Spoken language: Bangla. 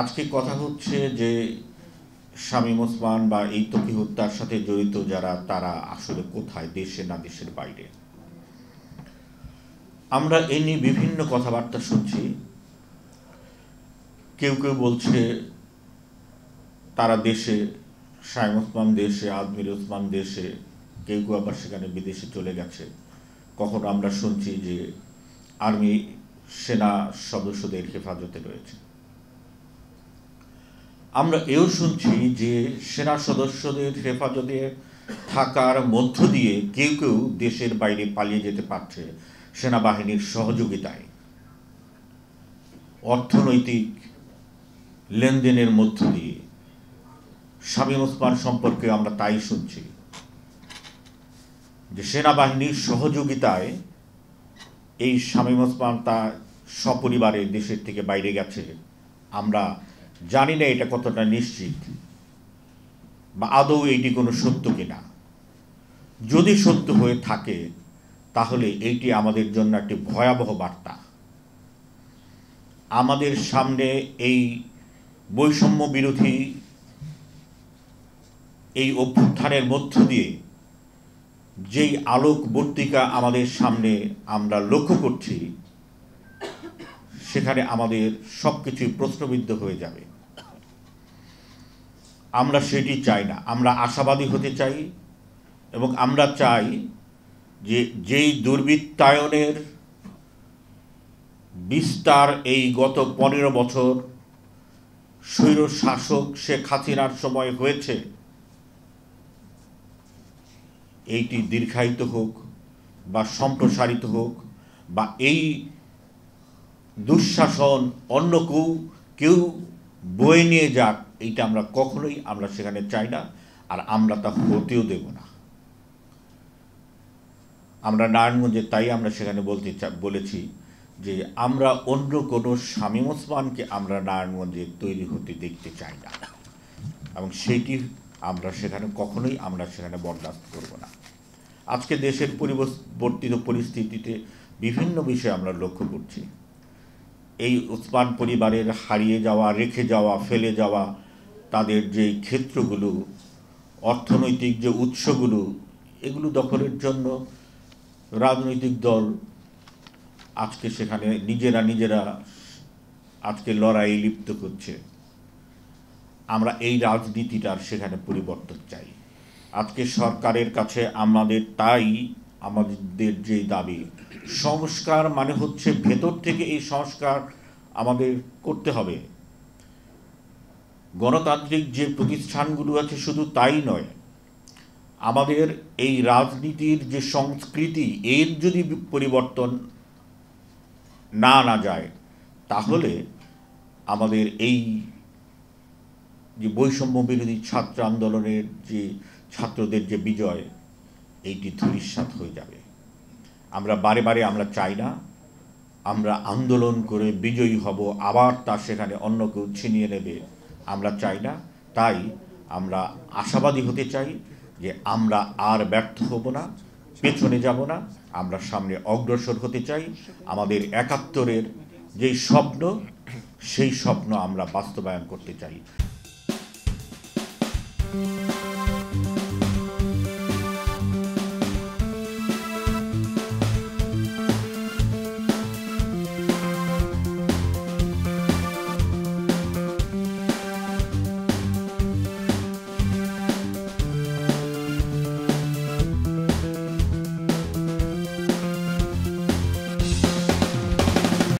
আজকে কথা হচ্ছে যে শামীম ওসমান বা এই তকি হত্যার সাথে জড়িত যারা তারা আসলে কোথায় দেশে না দেশের বাইরে আমরা এ নিয়ে বিভিন্ন কথাবার্তা শুনছি কেউ কেউ বলছে তারা দেশে শাইম ওসমান দেশে আদমির ওসমান দেশে কেউ কেউ আবার সেখানে বিদেশে চলে গেছে কখনো আমরা শুনছি যে আর্মি সেনা সদস্যদের হেফাজতে রয়েছে আমরা এও শুনছি যে সেনা সদস্যদের হেফাজতে থাকার মধ্য দিয়ে কেউ কেউ দেশের বাইরে পালিয়ে যেতে পারছে সেনাবাহিনীর সহযোগিতায় অর্থনৈতিক লেনদেনের মধ্য দিয়ে স্বামী ওসমান সম্পর্কে আমরা তাই শুনছি যে সেনাবাহিনীর সহযোগিতায় এই শামীম ওসমান তার সপরিবারে দেশের থেকে বাইরে গেছে আমরা জানি না এটা কতটা নিশ্চিত বা আদৌ এইটি কোনো সত্য কিনা যদি সত্য হয়ে থাকে তাহলে এইটি আমাদের জন্য একটি ভয়াবহ বার্তা আমাদের সামনে এই বৈষম্য বিরোধী এই অভ্যুত্থানের মধ্য দিয়ে যেই আলোকবর্তিকা আমাদের সামনে আমরা লক্ষ্য করছি সেখানে আমাদের সব কিছুই প্রশ্নবিদ্ধ হয়ে যাবে আমরা সেটি চাই না আমরা আশাবাদী হতে চাই এবং আমরা চাই যে যেই দুর্বৃত্তায়নের বিস্তার এই গত পনেরো বছর স্বৈর শাসক শেখ হাসিনার সময় হয়েছে এইটি দীর্ঘায়িত হোক বা সম্প্রসারিত হোক বা এই দুঃশাসন অন্য কেউ কেউ বয়ে নিয়ে যাক এইটা আমরা কখনোই আমরা সেখানে চাই না আর আমরা তা হতেও দেব না আমরা নারায়ণগঞ্জে তাই আমরা সেখানে বলতে বলেছি যে আমরা অন্য কোনো স্বামী ওসমানকে আমরা নারায়ণগঞ্জে তৈরি হতে দেখতে চাই না এবং সেটি আমরা সেখানে কখনোই আমরা সেখানে বরদাস্ত করব না আজকে দেশের পরিবর্তিত পরিস্থিতিতে বিভিন্ন বিষয় আমরা লক্ষ্য করছি এই উসমান পরিবারের হারিয়ে যাওয়া রেখে যাওয়া ফেলে যাওয়া তাদের যে ক্ষেত্রগুলো অর্থনৈতিক যে উৎসগুলো এগুলো দখলের জন্য রাজনৈতিক দল আজকে সেখানে নিজেরা নিজেরা আজকে লড়াই লিপ্ত করছে আমরা এই রাজনীতিটার সেখানে পরিবর্তন চাই আজকে সরকারের কাছে আমাদের তাই আমাদের যে দাবি সংস্কার মানে হচ্ছে ভেতর থেকে এই সংস্কার আমাদের করতে হবে গণতান্ত্রিক যে প্রতিষ্ঠানগুলো আছে শুধু তাই নয় আমাদের এই রাজনীতির যে সংস্কৃতি এর যদি পরিবর্তন না না যায় তাহলে আমাদের এই যে বৈষম্য বিরোধী ছাত্র আন্দোলনের যে ছাত্রদের যে বিজয় এইটি ধূলিসাৎ হয়ে যাবে আমরা বারে বারে আমরা চাই না আমরা আন্দোলন করে বিজয়ী হব আবার তা সেখানে অন্য কেউ ছিনিয়ে নেবে আমরা চাই না তাই আমরা আশাবাদী হতে চাই যে আমরা আর ব্যর্থ হব না পেছনে যাব না আমরা সামনে অগ্রসর হতে চাই আমাদের একাত্তরের যেই স্বপ্ন সেই স্বপ্ন আমরা বাস্তবায়ন করতে চাই